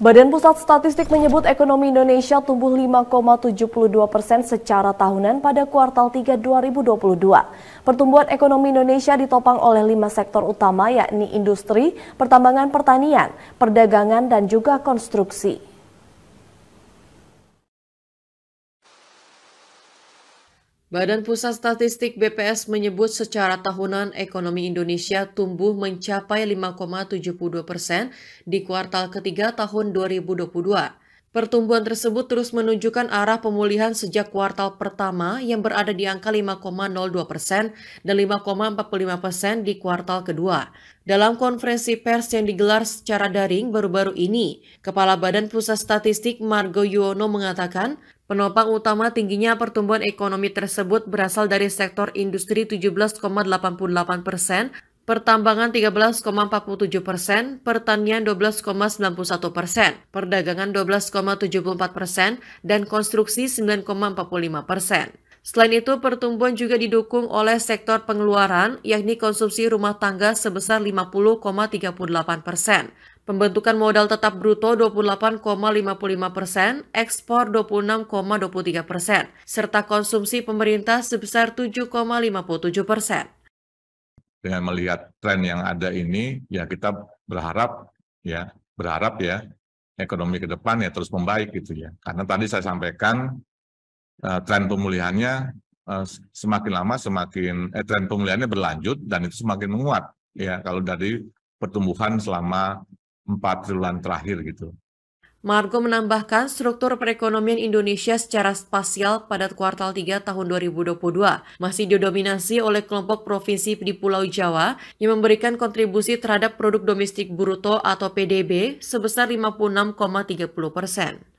Badan Pusat Statistik menyebut ekonomi Indonesia tumbuh 5,72 persen secara tahunan pada kuartal 3 2022. Pertumbuhan ekonomi Indonesia ditopang oleh lima sektor utama yakni industri, pertambangan pertanian, perdagangan, dan juga konstruksi. Badan Pusat Statistik BPS menyebut secara tahunan ekonomi Indonesia tumbuh mencapai 5,72 persen di kuartal ketiga tahun 2022. Pertumbuhan tersebut terus menunjukkan arah pemulihan sejak kuartal pertama yang berada di angka 5,02 persen dan 5,45 persen di kuartal kedua. Dalam konferensi pers yang digelar secara daring baru-baru ini, Kepala Badan Pusat Statistik Margo Yuwono mengatakan Penopang utama tingginya pertumbuhan ekonomi tersebut berasal dari sektor industri 17,88 persen pertambangan 13,47 persen, pertanian 12,91 persen, perdagangan 12,74 persen, dan konstruksi 9,45 persen. Selain itu, pertumbuhan juga didukung oleh sektor pengeluaran, yakni konsumsi rumah tangga sebesar 50,38 persen, pembentukan modal tetap bruto 28,55 persen, ekspor 26,23 persen, serta konsumsi pemerintah sebesar 7,57 persen dengan melihat tren yang ada ini ya kita berharap ya berharap ya ekonomi ke depan ya terus membaik gitu ya karena tadi saya sampaikan uh, tren pemulihannya uh, semakin lama semakin eh, tren pemulihannya berlanjut dan itu semakin menguat ya kalau dari pertumbuhan selama empat triwulan terakhir gitu Margo menambahkan struktur perekonomian Indonesia secara spasial pada kuartal 3 tahun 2022 masih didominasi oleh kelompok provinsi di Pulau Jawa yang memberikan kontribusi terhadap produk domestik bruto atau PDB sebesar 56,30 persen.